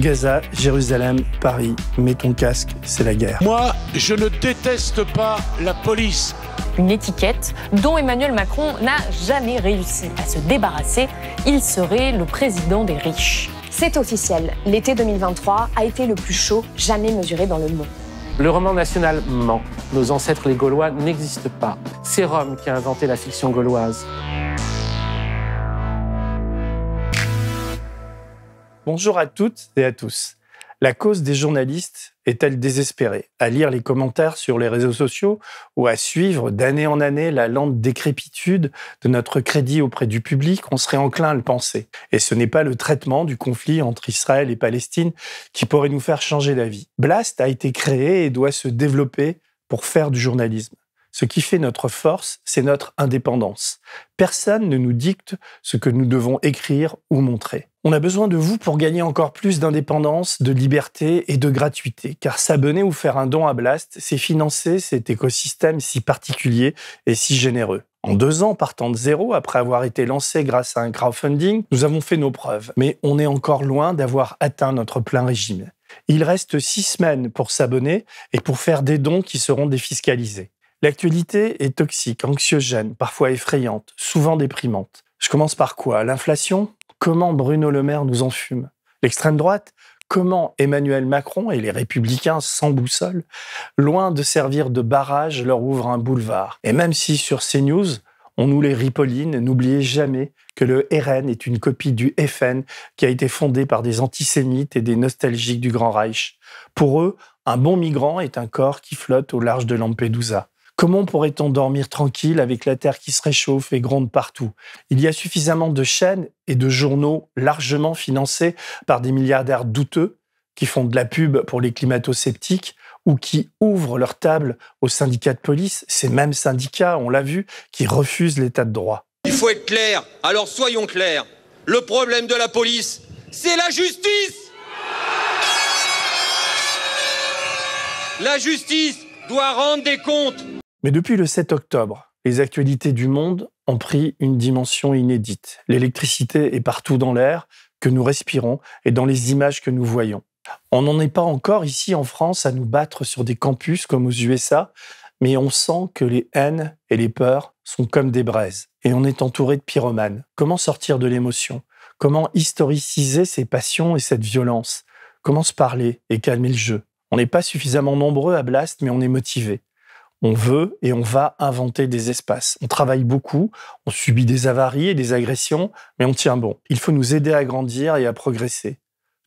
Gaza, Jérusalem, Paris, mets ton casque, c'est la guerre. Moi, je ne déteste pas la police. Une étiquette dont Emmanuel Macron n'a jamais réussi à se débarrasser. Il serait le président des riches. C'est officiel, l'été 2023 a été le plus chaud jamais mesuré dans le monde. Le roman national ment. Nos ancêtres les Gaulois n'existent pas. C'est Rome qui a inventé la fiction gauloise. Bonjour à toutes et à tous. La cause des journalistes est-elle désespérée À lire les commentaires sur les réseaux sociaux ou à suivre d'année en année la lente décrépitude de notre crédit auprès du public, on serait enclin à le penser. Et ce n'est pas le traitement du conflit entre Israël et Palestine qui pourrait nous faire changer d'avis. Blast a été créé et doit se développer pour faire du journalisme. Ce qui fait notre force, c'est notre indépendance. Personne ne nous dicte ce que nous devons écrire ou montrer. On a besoin de vous pour gagner encore plus d'indépendance, de liberté et de gratuité, car s'abonner ou faire un don à Blast, c'est financer cet écosystème si particulier et si généreux. En deux ans, partant de zéro, après avoir été lancé grâce à un crowdfunding, nous avons fait nos preuves, mais on est encore loin d'avoir atteint notre plein régime. Il reste six semaines pour s'abonner et pour faire des dons qui seront défiscalisés. L'actualité est toxique, anxiogène, parfois effrayante, souvent déprimante. Je commence par quoi L'inflation Comment Bruno Le Maire nous enfume L'extrême droite Comment Emmanuel Macron et les républicains sans boussole, loin de servir de barrage, leur ouvrent un boulevard Et même si sur CNews, on nous les ripolline, n'oubliez jamais que le RN est une copie du FN qui a été fondé par des antisémites et des nostalgiques du Grand Reich. Pour eux, un bon migrant est un corps qui flotte au large de Lampedusa. Comment pourrait-on dormir tranquille avec la Terre qui se réchauffe et gronde partout Il y a suffisamment de chaînes et de journaux largement financés par des milliardaires douteux qui font de la pub pour les climato-sceptiques ou qui ouvrent leur table aux syndicats de police, ces mêmes syndicats, on l'a vu, qui refusent l'état de droit. Il faut être clair, alors soyons clairs. Le problème de la police, c'est la justice La justice doit rendre des comptes mais depuis le 7 octobre, les actualités du monde ont pris une dimension inédite. L'électricité est partout dans l'air que nous respirons et dans les images que nous voyons. On n'en est pas encore ici en France à nous battre sur des campus comme aux USA, mais on sent que les haines et les peurs sont comme des braises et on est entouré de pyromanes. Comment sortir de l'émotion Comment historiciser ces passions et cette violence Comment se parler et calmer le jeu On n'est pas suffisamment nombreux à Blast, mais on est motivé on veut et on va inventer des espaces. On travaille beaucoup, on subit des avaries et des agressions, mais on tient bon. Il faut nous aider à grandir et à progresser.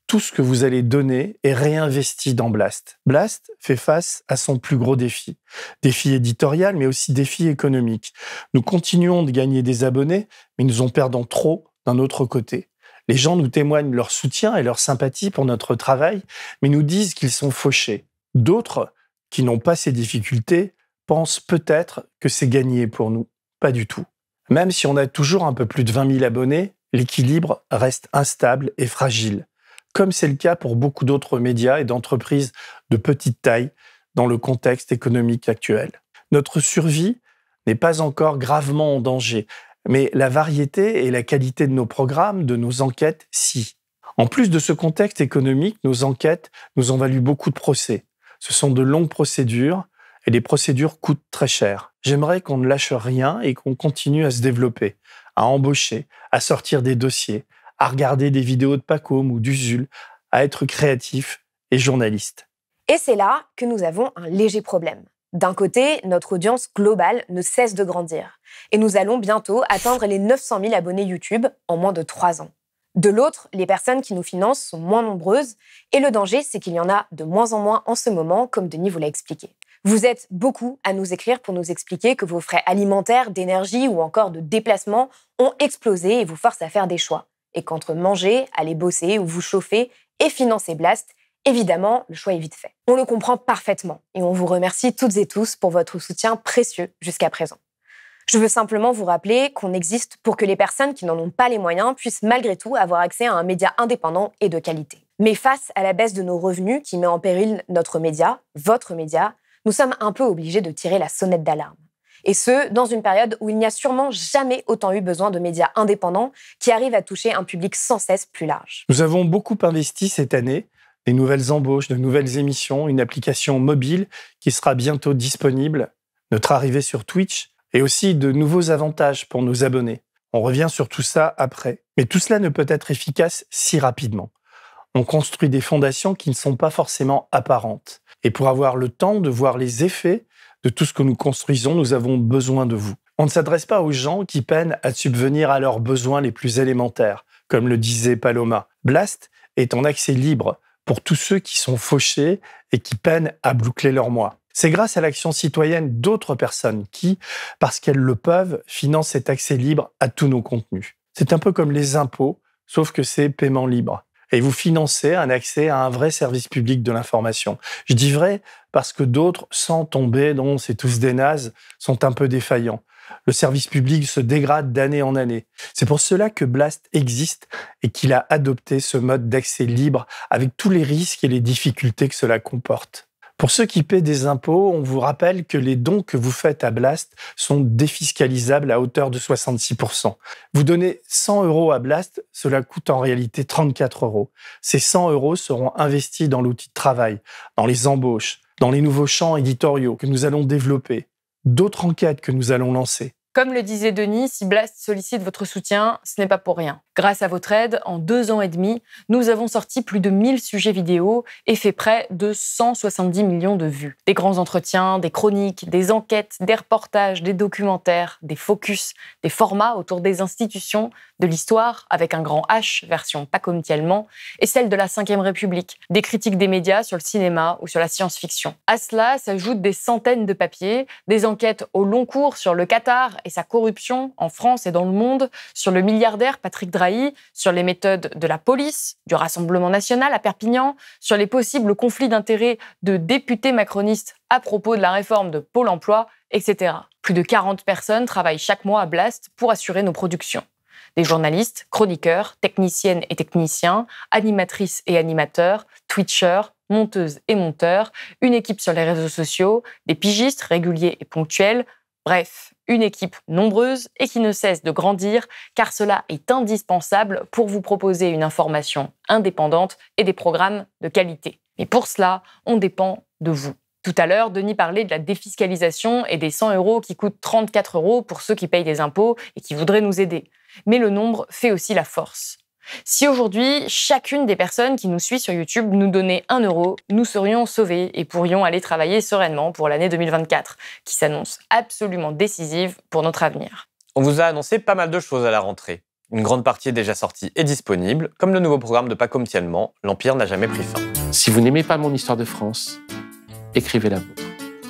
Tout ce que vous allez donner est réinvesti dans Blast. Blast fait face à son plus gros défi. Défi éditorial, mais aussi défi économique. Nous continuons de gagner des abonnés, mais nous en perdons trop d'un autre côté. Les gens nous témoignent leur soutien et leur sympathie pour notre travail, mais nous disent qu'ils sont fauchés. D'autres, qui n'ont pas ces difficultés, pense peut-être que c'est gagné pour nous. Pas du tout. Même si on a toujours un peu plus de 20 000 abonnés, l'équilibre reste instable et fragile, comme c'est le cas pour beaucoup d'autres médias et d'entreprises de petite taille dans le contexte économique actuel. Notre survie n'est pas encore gravement en danger, mais la variété et la qualité de nos programmes, de nos enquêtes, si. En plus de ce contexte économique, nos enquêtes nous ont valu beaucoup de procès. Ce sont de longues procédures les procédures coûtent très cher. J'aimerais qu'on ne lâche rien et qu'on continue à se développer, à embaucher, à sortir des dossiers, à regarder des vidéos de Pacôme ou d'Usul, à être créatif et journaliste. Et c'est là que nous avons un léger problème. D'un côté, notre audience globale ne cesse de grandir. Et nous allons bientôt atteindre les 900 000 abonnés YouTube en moins de 3 ans. De l'autre, les personnes qui nous financent sont moins nombreuses. Et le danger, c'est qu'il y en a de moins en moins en ce moment, comme Denis vous l'a expliqué. Vous êtes beaucoup à nous écrire pour nous expliquer que vos frais alimentaires, d'énergie ou encore de déplacement ont explosé et vous forcent à faire des choix. Et qu'entre manger, aller bosser ou vous chauffer et financer Blast, évidemment, le choix est vite fait. On le comprend parfaitement et on vous remercie toutes et tous pour votre soutien précieux jusqu'à présent. Je veux simplement vous rappeler qu'on existe pour que les personnes qui n'en ont pas les moyens puissent malgré tout avoir accès à un média indépendant et de qualité. Mais face à la baisse de nos revenus qui met en péril notre média, votre média, nous sommes un peu obligés de tirer la sonnette d'alarme. Et ce, dans une période où il n'y a sûrement jamais autant eu besoin de médias indépendants qui arrivent à toucher un public sans cesse plus large. Nous avons beaucoup investi cette année, des nouvelles embauches, de nouvelles émissions, une application mobile qui sera bientôt disponible, notre arrivée sur Twitch, et aussi de nouveaux avantages pour nos abonnés. On revient sur tout ça après. Mais tout cela ne peut être efficace si rapidement on construit des fondations qui ne sont pas forcément apparentes. Et pour avoir le temps de voir les effets de tout ce que nous construisons, nous avons besoin de vous. On ne s'adresse pas aux gens qui peinent à subvenir à leurs besoins les plus élémentaires, comme le disait Paloma. Blast est en accès libre pour tous ceux qui sont fauchés et qui peinent à boucler leur mois. C'est grâce à l'action citoyenne d'autres personnes qui, parce qu'elles le peuvent, financent cet accès libre à tous nos contenus. C'est un peu comme les impôts, sauf que c'est paiement libre et vous financez un accès à un vrai service public de l'information. Je dis vrai parce que d'autres, sans tomber dans c'est tous des nazes, sont un peu défaillants. Le service public se dégrade d'année en année. C'est pour cela que Blast existe et qu'il a adopté ce mode d'accès libre avec tous les risques et les difficultés que cela comporte. Pour ceux qui paient des impôts, on vous rappelle que les dons que vous faites à Blast sont défiscalisables à hauteur de 66%. Vous donnez 100 euros à Blast, cela coûte en réalité 34 euros. Ces 100 euros seront investis dans l'outil de travail, dans les embauches, dans les nouveaux champs éditoriaux que nous allons développer, d'autres enquêtes que nous allons lancer. Comme le disait Denis, si Blast sollicite votre soutien, ce n'est pas pour rien. Grâce à votre aide, en deux ans et demi, nous avons sorti plus de 1000 sujets vidéo et fait près de 170 millions de vues. Des grands entretiens, des chroniques, des enquêtes, des reportages, des documentaires, des focus, des formats autour des institutions, de l'histoire, avec un grand H, version pas allemand, et celle de la Ve République, des critiques des médias sur le cinéma ou sur la science-fiction. À cela s'ajoutent des centaines de papiers, des enquêtes au long cours sur le Qatar et sa corruption en France et dans le monde, sur le milliardaire Patrick Drahi, sur les méthodes de la police, du Rassemblement national à Perpignan, sur les possibles conflits d'intérêts de députés macronistes à propos de la réforme de Pôle emploi, etc. Plus de 40 personnes travaillent chaque mois à Blast pour assurer nos productions des journalistes, chroniqueurs, techniciennes et techniciens, animatrices et animateurs, twitchers, monteuses et monteurs, une équipe sur les réseaux sociaux, des pigistes réguliers et ponctuels, bref, une équipe nombreuse et qui ne cesse de grandir, car cela est indispensable pour vous proposer une information indépendante et des programmes de qualité. Mais pour cela, on dépend de vous. Tout à l'heure, Denis parlait de la défiscalisation et des 100 euros qui coûtent 34 euros pour ceux qui payent des impôts et qui voudraient nous aider. Mais le nombre fait aussi la force. Si aujourd'hui, chacune des personnes qui nous suit sur YouTube nous donnait un euro, nous serions sauvés et pourrions aller travailler sereinement pour l'année 2024, qui s'annonce absolument décisive pour notre avenir. On vous a annoncé pas mal de choses à la rentrée. Une grande partie est déjà sortie et disponible, comme le nouveau programme de paco L'Empire n'a jamais pris fin. Si vous n'aimez pas mon histoire de France, écrivez la vôtre.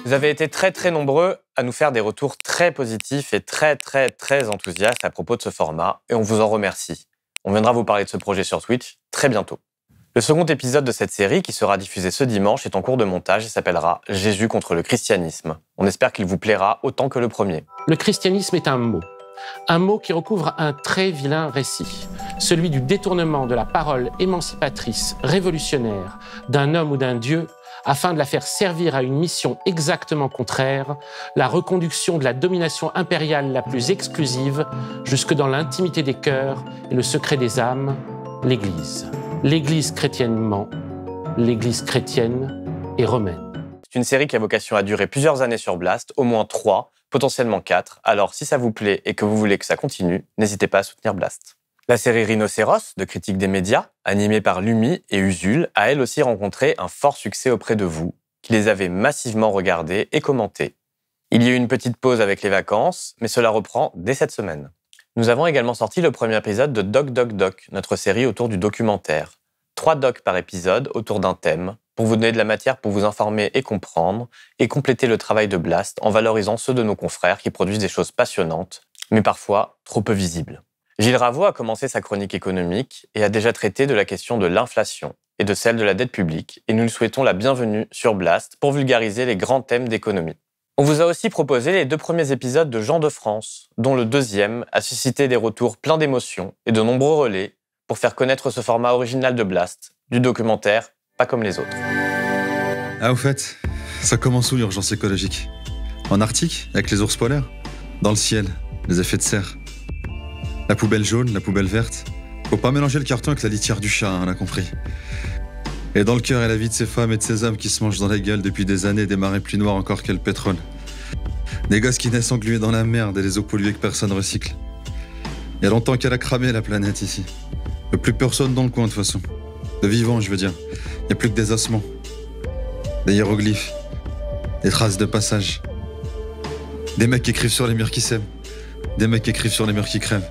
Vous avez été très très nombreux à nous faire des retours très positifs et très très très enthousiastes à propos de ce format, et on vous en remercie. On viendra vous parler de ce projet sur Twitch très bientôt. Le second épisode de cette série, qui sera diffusé ce dimanche, est en cours de montage et s'appellera Jésus contre le christianisme. On espère qu'il vous plaira autant que le premier. Le christianisme est un mot. Un mot qui recouvre un très vilain récit, celui du détournement de la parole émancipatrice, révolutionnaire, d'un homme ou d'un dieu afin de la faire servir à une mission exactement contraire, la reconduction de la domination impériale la plus exclusive jusque dans l'intimité des cœurs et le secret des âmes, l'Église. L'Église chrétiennement, l'Église chrétienne et romaine. C'est une série qui a vocation à durer plusieurs années sur Blast, au moins trois, potentiellement quatre. Alors si ça vous plaît et que vous voulez que ça continue, n'hésitez pas à soutenir Blast. La série Rhinocéros, de Critique des médias, animée par Lumi et Usul, a elle aussi rencontré un fort succès auprès de vous, qui les avez massivement regardés et commentés. Il y a eu une petite pause avec les vacances, mais cela reprend dès cette semaine. Nous avons également sorti le premier épisode de Doc Doc Doc, notre série autour du documentaire. Trois docs par épisode autour d'un thème, pour vous donner de la matière pour vous informer et comprendre, et compléter le travail de Blast en valorisant ceux de nos confrères qui produisent des choses passionnantes, mais parfois trop peu visibles. Gilles Ravot a commencé sa chronique économique et a déjà traité de la question de l'inflation et de celle de la dette publique, et nous lui souhaitons la bienvenue sur Blast pour vulgariser les grands thèmes d'économie. On vous a aussi proposé les deux premiers épisodes de Jean de France, dont le deuxième a suscité des retours pleins d'émotions et de nombreux relais pour faire connaître ce format original de Blast, du documentaire Pas comme les autres. Ah, au fait, ça commence où l'urgence écologique En Arctique, avec les ours polaires Dans le ciel, les effets de serre la poubelle jaune, la poubelle verte. Faut pas mélanger le carton avec la litière du chat, hein, on a compris. Et dans le cœur et la vie de ces femmes et de ces hommes qui se mangent dans la gueule depuis des années des marées plus noires encore le pétrole. Des gosses qui naissent englués dans la merde et les eaux polluées que personne recycle. Il y a longtemps qu'elle a cramé la planète ici. Il plus personne dans le coin de toute façon. De vivant, je veux dire. Il n'y a plus que des ossements. Des hiéroglyphes. Des traces de passage. Des mecs qui écrivent sur les murs qui s'aiment. Des mecs qui écrivent sur les murs qui crèvent.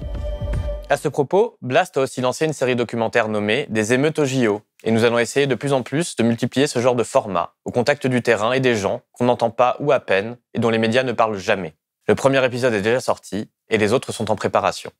À ce propos, Blast a aussi lancé une série documentaire nommée Des émeutes au JO. Et nous allons essayer de plus en plus de multiplier ce genre de format, au contact du terrain et des gens qu'on n'entend pas ou à peine et dont les médias ne parlent jamais. Le premier épisode est déjà sorti et les autres sont en préparation.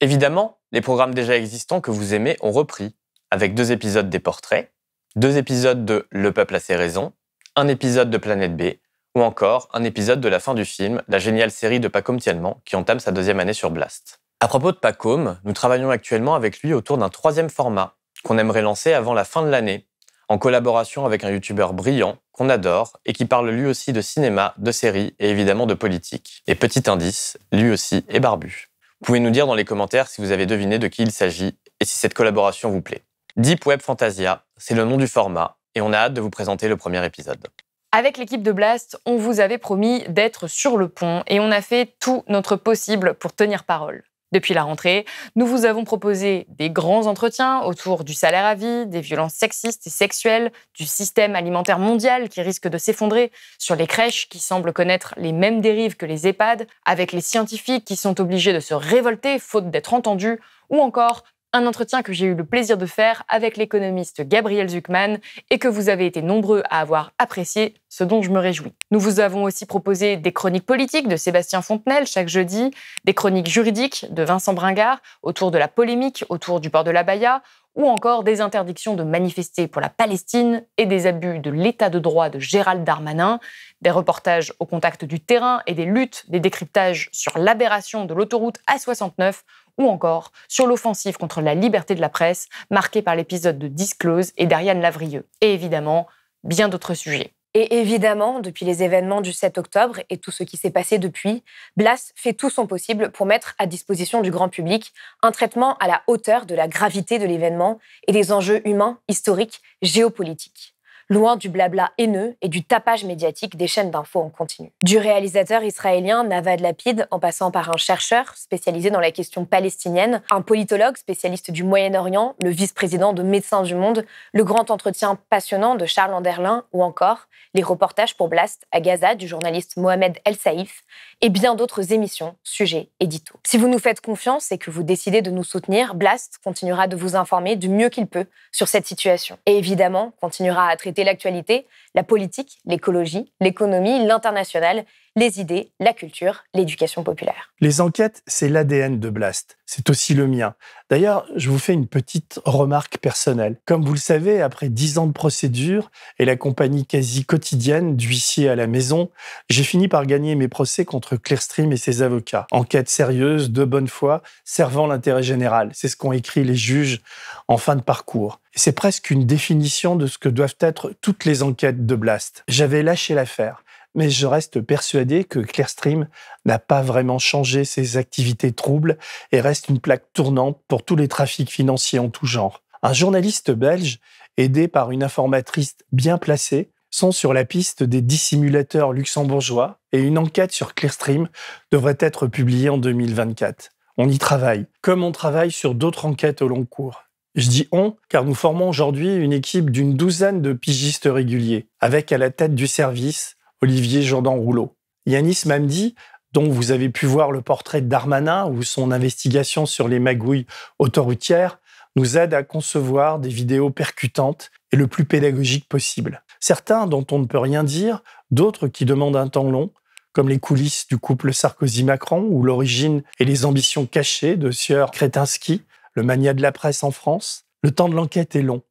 Évidemment, les programmes déjà existants que vous aimez ont repris, avec deux épisodes des portraits, deux épisodes de Le peuple a ses raisons, un épisode de Planète B, ou encore un épisode de la fin du film, la géniale série de Paco Tianman qui entame sa deuxième année sur Blast. À propos de Pacôme, nous travaillons actuellement avec lui autour d'un troisième format qu'on aimerait lancer avant la fin de l'année, en collaboration avec un youtubeur brillant qu'on adore et qui parle lui aussi de cinéma, de séries et évidemment de politique. Et petit indice, lui aussi est barbu. Vous pouvez nous dire dans les commentaires si vous avez deviné de qui il s'agit et si cette collaboration vous plaît. Deep Web Fantasia, c'est le nom du format et on a hâte de vous présenter le premier épisode. Avec l'équipe de Blast, on vous avait promis d'être sur le pont et on a fait tout notre possible pour tenir parole. Depuis la rentrée, nous vous avons proposé des grands entretiens autour du salaire à vie, des violences sexistes et sexuelles, du système alimentaire mondial qui risque de s'effondrer, sur les crèches qui semblent connaître les mêmes dérives que les EHPAD, avec les scientifiques qui sont obligés de se révolter faute d'être entendus, ou encore un entretien que j'ai eu le plaisir de faire avec l'économiste Gabriel Zuckman et que vous avez été nombreux à avoir apprécié, ce dont je me réjouis. Nous vous avons aussi proposé des chroniques politiques de Sébastien Fontenelle chaque jeudi, des chroniques juridiques de Vincent Bringard autour de la polémique autour du port de la Baïa, ou encore des interdictions de manifester pour la Palestine et des abus de l'état de droit de Gérald Darmanin, des reportages au contact du terrain et des luttes, des décryptages sur l'aberration de l'autoroute A69 ou encore sur l'offensive contre la liberté de la presse, marquée par l'épisode de Disclose et d'Ariane Lavrieux. Et évidemment, bien d'autres sujets. Et évidemment, depuis les événements du 7 octobre et tout ce qui s'est passé depuis, Blas fait tout son possible pour mettre à disposition du grand public un traitement à la hauteur de la gravité de l'événement et des enjeux humains, historiques, géopolitiques loin du blabla haineux et du tapage médiatique des chaînes d'infos en continu. Du réalisateur israélien Navad Lapid, en passant par un chercheur spécialisé dans la question palestinienne, un politologue spécialiste du Moyen-Orient, le vice-président de Médecins du Monde, le grand entretien passionnant de Charles Anderlin ou encore les reportages pour Blast à Gaza du journaliste Mohamed El Saïf et bien d'autres émissions, sujets, édito. Si vous nous faites confiance et que vous décidez de nous soutenir, Blast continuera de vous informer du mieux qu'il peut sur cette situation. Et évidemment, continuera à traiter l'actualité, la politique, l'écologie, l'économie, l'international les idées, la culture, l'éducation populaire. Les enquêtes, c'est l'ADN de Blast. C'est aussi le mien. D'ailleurs, je vous fais une petite remarque personnelle. Comme vous le savez, après dix ans de procédure et la compagnie quasi quotidienne d'huissier à la maison, j'ai fini par gagner mes procès contre Clearstream et ses avocats. Enquête sérieuse, de bonne foi, servant l'intérêt général. C'est ce qu'ont écrit les juges en fin de parcours. C'est presque une définition de ce que doivent être toutes les enquêtes de Blast. J'avais lâché l'affaire mais je reste persuadé que Clearstream n'a pas vraiment changé ses activités troubles et reste une plaque tournante pour tous les trafics financiers en tout genre. Un journaliste belge, aidé par une informatrice bien placée, sont sur la piste des dissimulateurs luxembourgeois et une enquête sur Clearstream devrait être publiée en 2024. On y travaille, comme on travaille sur d'autres enquêtes au long cours. Je dis on, car nous formons aujourd'hui une équipe d'une douzaine de pigistes réguliers, avec à la tête du service Olivier Jourdan-Rouleau. Yanis Mamdi, dont vous avez pu voir le portrait d'Armanin ou son investigation sur les magouilles autoroutières, nous aide à concevoir des vidéos percutantes et le plus pédagogiques possible. Certains dont on ne peut rien dire, d'autres qui demandent un temps long, comme les coulisses du couple Sarkozy-Macron ou l'origine et les ambitions cachées de Sieur Kretinsky, le mania de la presse en France. Le temps de l'enquête est long.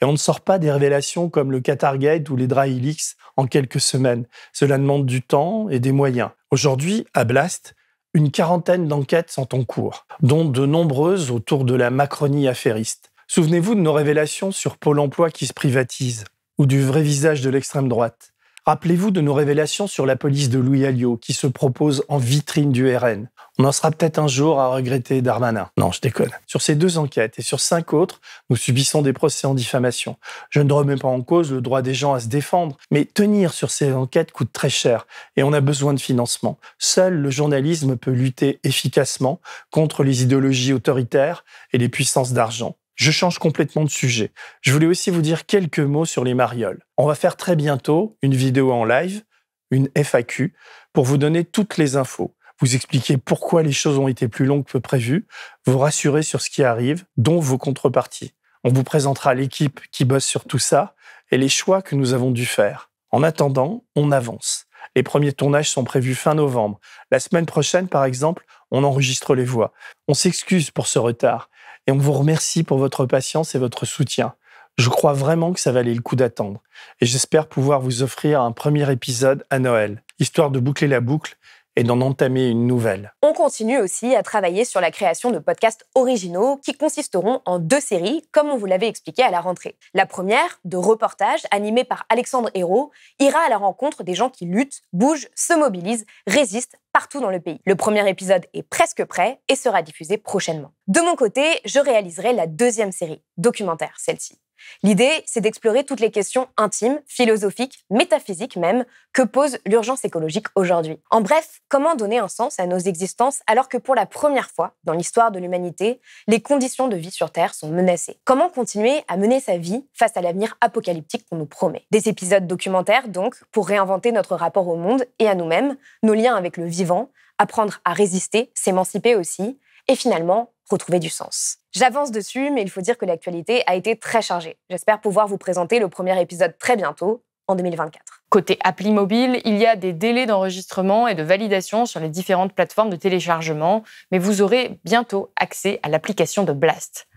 Et on ne sort pas des révélations comme le Qatar ou les Dry Helix en quelques semaines. Cela demande du temps et des moyens. Aujourd'hui, à Blast, une quarantaine d'enquêtes sont en cours, dont de nombreuses autour de la Macronie affairiste. Souvenez-vous de nos révélations sur Pôle emploi qui se privatise, ou du vrai visage de l'extrême droite. Rappelez-vous de nos révélations sur la police de Louis Alliot, qui se propose en vitrine du RN. On en sera peut-être un jour à regretter Darmanin. Non, je déconne. Sur ces deux enquêtes et sur cinq autres, nous subissons des procès en diffamation. Je ne remets pas en cause le droit des gens à se défendre, mais tenir sur ces enquêtes coûte très cher et on a besoin de financement. Seul le journalisme peut lutter efficacement contre les idéologies autoritaires et les puissances d'argent. Je change complètement de sujet. Je voulais aussi vous dire quelques mots sur les marioles. On va faire très bientôt une vidéo en live, une FAQ, pour vous donner toutes les infos vous expliquer pourquoi les choses ont été plus longues que prévues, vous rassurer sur ce qui arrive, dont vos contreparties. On vous présentera l'équipe qui bosse sur tout ça et les choix que nous avons dû faire. En attendant, on avance. Les premiers tournages sont prévus fin novembre. La semaine prochaine, par exemple, on enregistre les voix. On s'excuse pour ce retard, et on vous remercie pour votre patience et votre soutien. Je crois vraiment que ça valait le coup d'attendre. Et j'espère pouvoir vous offrir un premier épisode à Noël, histoire de boucler la boucle et d'en entamer une nouvelle. On continue aussi à travailler sur la création de podcasts originaux qui consisteront en deux séries, comme on vous l'avait expliqué à la rentrée. La première, de reportage, animée par Alexandre Hérault, ira à la rencontre des gens qui luttent, bougent, se mobilisent, résistent partout dans le pays. Le premier épisode est presque prêt et sera diffusé prochainement. De mon côté, je réaliserai la deuxième série, documentaire celle-ci. L'idée, c'est d'explorer toutes les questions intimes, philosophiques, métaphysiques même, que pose l'urgence écologique aujourd'hui. En bref, comment donner un sens à nos existences alors que pour la première fois dans l'histoire de l'humanité, les conditions de vie sur Terre sont menacées Comment continuer à mener sa vie face à l'avenir apocalyptique qu'on nous promet Des épisodes documentaires, donc, pour réinventer notre rapport au monde et à nous-mêmes, nos liens avec le vivant, apprendre à résister, s'émanciper aussi, et finalement retrouver du sens. J'avance dessus, mais il faut dire que l'actualité a été très chargée. J'espère pouvoir vous présenter le premier épisode très bientôt, en 2024. Côté appli mobile, il y a des délais d'enregistrement et de validation sur les différentes plateformes de téléchargement, mais vous aurez bientôt accès à l'application de Blast.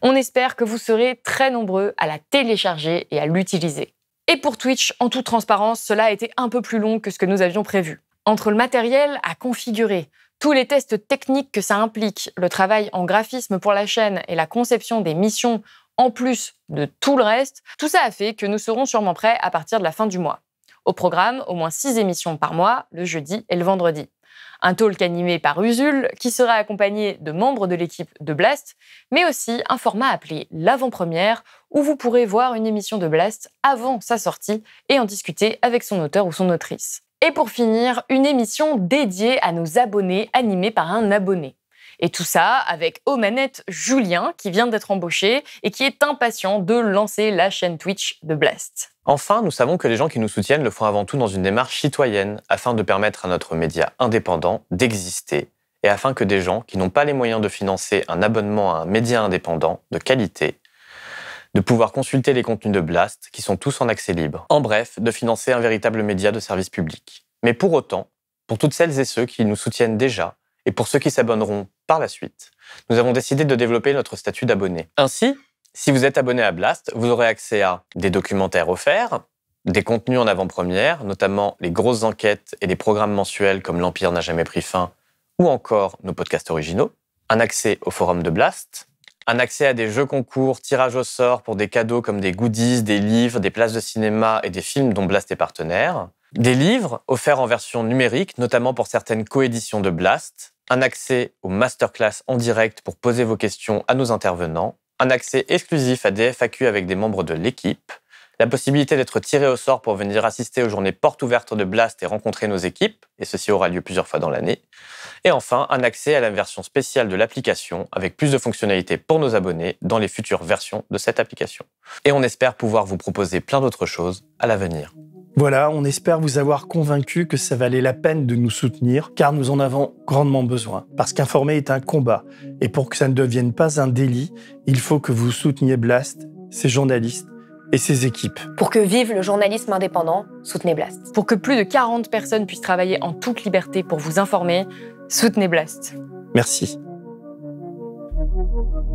On espère que vous serez très nombreux à la télécharger et à l'utiliser. Et pour Twitch, en toute transparence, cela a été un peu plus long que ce que nous avions prévu. Entre le matériel à configurer, tous les tests techniques que ça implique, le travail en graphisme pour la chaîne et la conception des missions en plus de tout le reste, tout ça a fait que nous serons sûrement prêts à partir de la fin du mois. Au programme, au moins six émissions par mois, le jeudi et le vendredi. Un talk animé par Usul, qui sera accompagné de membres de l'équipe de Blast, mais aussi un format appelé l'avant-première, où vous pourrez voir une émission de Blast avant sa sortie et en discuter avec son auteur ou son autrice. Et pour finir, une émission dédiée à nos abonnés, animée par un abonné. Et tout ça avec aux Julien, qui vient d'être embauché et qui est impatient de lancer la chaîne Twitch de Blast. Enfin, nous savons que les gens qui nous soutiennent le font avant tout dans une démarche citoyenne, afin de permettre à notre média indépendant d'exister, et afin que des gens qui n'ont pas les moyens de financer un abonnement à un média indépendant de qualité de pouvoir consulter les contenus de Blast, qui sont tous en accès libre. En bref, de financer un véritable média de service public. Mais pour autant, pour toutes celles et ceux qui nous soutiennent déjà, et pour ceux qui s'abonneront par la suite, nous avons décidé de développer notre statut d'abonné. Ainsi, si vous êtes abonné à Blast, vous aurez accès à des documentaires offerts, des contenus en avant-première, notamment les grosses enquêtes et les programmes mensuels comme L'Empire n'a jamais pris fin, ou encore nos podcasts originaux, un accès au forum de Blast, un accès à des jeux concours, tirage au sort pour des cadeaux comme des goodies, des livres, des places de cinéma et des films dont Blast est partenaire. Des livres offerts en version numérique, notamment pour certaines coéditions de Blast. Un accès aux masterclass en direct pour poser vos questions à nos intervenants. Un accès exclusif à des FAQ avec des membres de l'équipe la possibilité d'être tiré au sort pour venir assister aux journées portes ouvertes de Blast et rencontrer nos équipes, et ceci aura lieu plusieurs fois dans l'année. Et enfin, un accès à la version spéciale de l'application avec plus de fonctionnalités pour nos abonnés dans les futures versions de cette application. Et on espère pouvoir vous proposer plein d'autres choses à l'avenir. Voilà, on espère vous avoir convaincu que ça valait la peine de nous soutenir, car nous en avons grandement besoin. Parce qu'informer est un combat, et pour que ça ne devienne pas un délit, il faut que vous souteniez Blast, ses journalistes, et ses équipes. Pour que vive le journalisme indépendant, soutenez Blast. Pour que plus de 40 personnes puissent travailler en toute liberté pour vous informer, soutenez Blast. Merci.